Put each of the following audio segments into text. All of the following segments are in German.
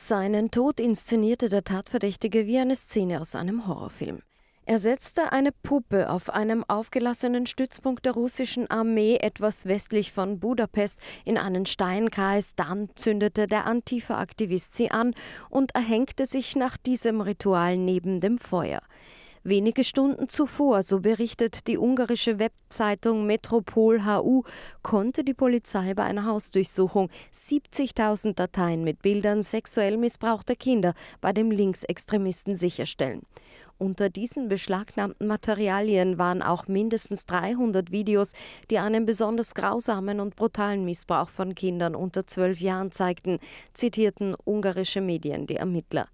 Seinen Tod inszenierte der Tatverdächtige wie eine Szene aus einem Horrorfilm. Er setzte eine Puppe auf einem aufgelassenen Stützpunkt der russischen Armee etwas westlich von Budapest in einen Steinkreis, dann zündete der Antifa-Aktivist sie an und erhängte sich nach diesem Ritual neben dem Feuer. Wenige Stunden zuvor, so berichtet die ungarische Webzeitung Metropol HU, konnte die Polizei bei einer Hausdurchsuchung 70.000 Dateien mit Bildern sexuell missbrauchter Kinder bei dem Linksextremisten sicherstellen. Unter diesen beschlagnahmten Materialien waren auch mindestens 300 Videos, die einen besonders grausamen und brutalen Missbrauch von Kindern unter zwölf Jahren zeigten, zitierten ungarische Medien die Ermittler.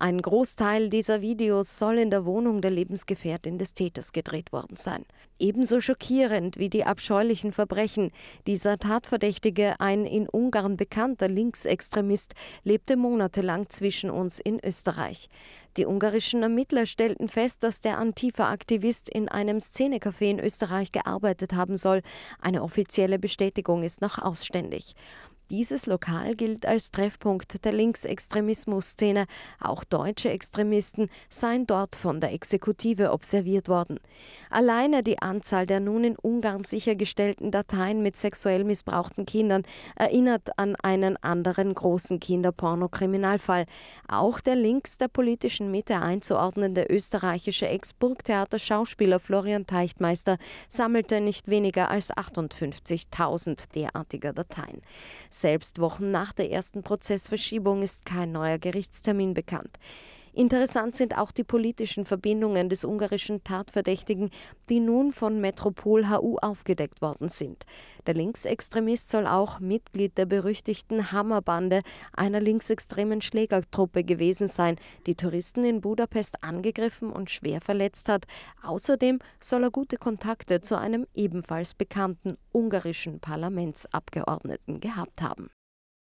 Ein Großteil dieser Videos soll in der Wohnung der Lebensgefährtin des Täters gedreht worden sein. Ebenso schockierend wie die abscheulichen Verbrechen dieser Tatverdächtige, ein in Ungarn bekannter Linksextremist, lebte monatelang zwischen uns in Österreich. Die ungarischen Ermittler stellten fest, dass der Antifa-Aktivist in einem Szenecafé in Österreich gearbeitet haben soll. Eine offizielle Bestätigung ist noch ausständig. Dieses Lokal gilt als Treffpunkt der Linksextremismus-Szene. Auch deutsche Extremisten seien dort von der Exekutive observiert worden. Alleine die Anzahl der nun in Ungarn sichergestellten Dateien mit sexuell missbrauchten Kindern erinnert an einen anderen großen Kinderpornokriminalfall. Auch der links der politischen Mitte einzuordnende österreichische Ex-Burgtheater-Schauspieler Florian Teichtmeister sammelte nicht weniger als 58.000 derartiger Dateien. Selbst Wochen nach der ersten Prozessverschiebung ist kein neuer Gerichtstermin bekannt. Interessant sind auch die politischen Verbindungen des ungarischen Tatverdächtigen, die nun von Metropol HU aufgedeckt worden sind. Der Linksextremist soll auch Mitglied der berüchtigten Hammerbande, einer linksextremen Schlägertruppe gewesen sein, die Touristen in Budapest angegriffen und schwer verletzt hat. Außerdem soll er gute Kontakte zu einem ebenfalls bekannten ungarischen Parlamentsabgeordneten gehabt haben.